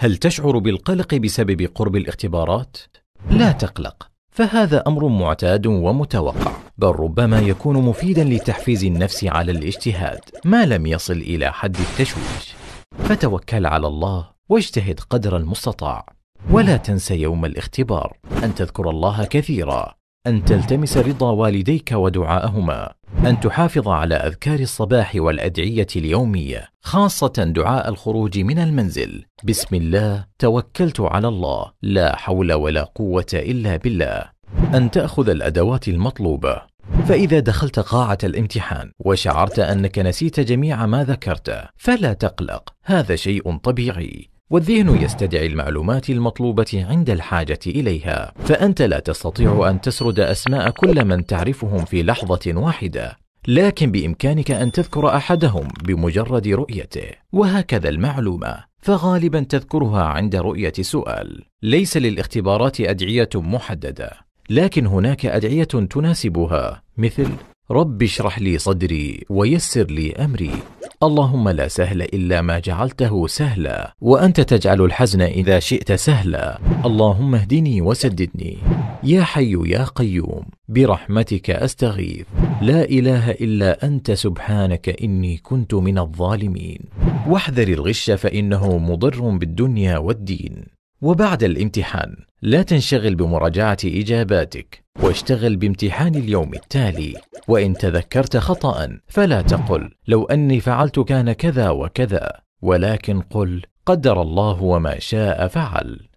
هل تشعر بالقلق بسبب قرب الاختبارات؟ لا تقلق فهذا امر معتاد ومتوقع بل ربما يكون مفيدا لتحفيز النفس على الاجتهاد ما لم يصل الى حد التشويش فتوكل على الله واجتهد قدر المستطاع ولا تنس يوم الاختبار ان تذكر الله كثيرا ان تلتمس رضا والديك ودعاءهما أن تحافظ على أذكار الصباح والأدعية اليومية، خاصة دعاء الخروج من المنزل. بسم الله توكلت على الله، لا حول ولا قوة إلا بالله. أن تأخذ الأدوات المطلوبة. فإذا دخلت قاعة الامتحان وشعرت أنك نسيت جميع ما ذكرته، فلا تقلق، هذا شيء طبيعي. والذهن يستدعي المعلومات المطلوبة عند الحاجة إليها، فأنت لا تستطيع أن تسرد أسماء كل من تعرفهم في لحظة واحدة، لكن بإمكانك أن تذكر أحدهم بمجرد رؤيته، وهكذا المعلومة، فغالبا تذكرها عند رؤية سؤال. ليس للاختبارات أدعية محددة، لكن هناك أدعية تناسبها مثل: رب اشرح لي صدري ويسر لي أمري، اللهم لا سهل الا ما جعلته سهلا وانت تجعل الحزن اذا شئت سهلا اللهم اهدني وسددني يا حي يا قيوم برحمتك استغيث لا اله الا انت سبحانك اني كنت من الظالمين واحذر الغش فانه مضر بالدنيا والدين وبعد الامتحان لا تنشغل بمراجعه اجاباتك واشتغل بامتحان اليوم التالي وان تذكرت خطا فلا تقل لو اني فعلت كان كذا وكذا ولكن قل قدر الله وما شاء فعل